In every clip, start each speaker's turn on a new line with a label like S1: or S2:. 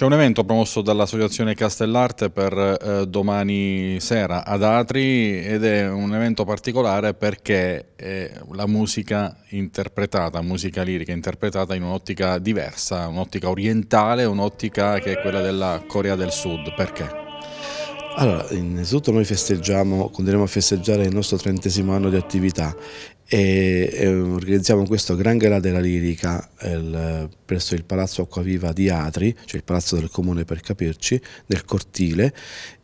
S1: C'è un evento promosso dall'Associazione Castellarte per eh, domani sera ad Atri ed è un evento particolare perché eh, la musica interpretata, musica lirica interpretata in un'ottica diversa, un'ottica orientale, un'ottica che è quella della Corea del Sud. Perché?
S2: Allora, innanzitutto noi festeggiamo, continuiamo a festeggiare il nostro trentesimo anno di attività e, e organizziamo questo Gran Gala della Lirica il, presso il Palazzo Acquaviva di Atri, cioè il Palazzo del Comune per capirci, nel cortile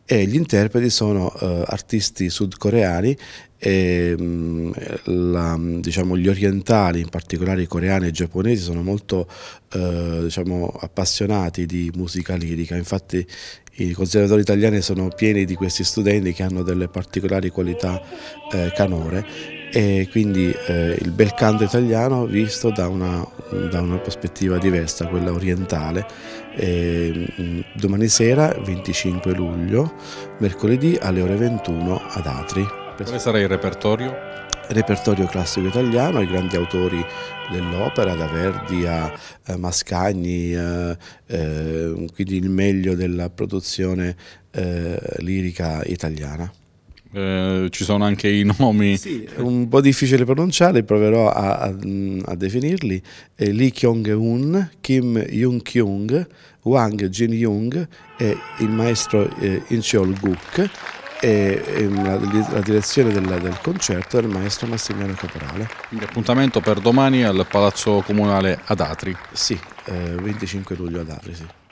S2: e gli interpreti sono uh, artisti sudcoreani e um, la, diciamo, gli orientali, in particolare i coreani e i giapponesi, sono molto uh, diciamo, appassionati di musica lirica, infatti i conservatori italiani sono pieni di questi studenti che hanno delle particolari qualità uh, canore e quindi eh, il bel canto italiano visto da una, da una prospettiva diversa, quella orientale. E, mm, domani sera, 25 luglio, mercoledì alle ore 21 ad Atri.
S1: Come sarà il repertorio?
S2: Repertorio classico italiano, i grandi autori dell'opera, da Verdi a Mascagni, eh, eh, quindi il meglio della produzione eh, lirica italiana.
S1: Eh, ci sono anche i nomi. Sì,
S2: un po' difficile pronunciare, proverò a, a, a definirli. Eh, Lee Kyong-un, Kim Jung-kyung, Wang Jin-yung e il maestro eh, Incheol Guk e la, la, direzione del, del concerto del maestro Massimiliano Caporale.
S1: Quindi appuntamento per
S2: domani al Palazzo Comunale ad Atri. Sì, eh, 25 luglio ad Atri, sì.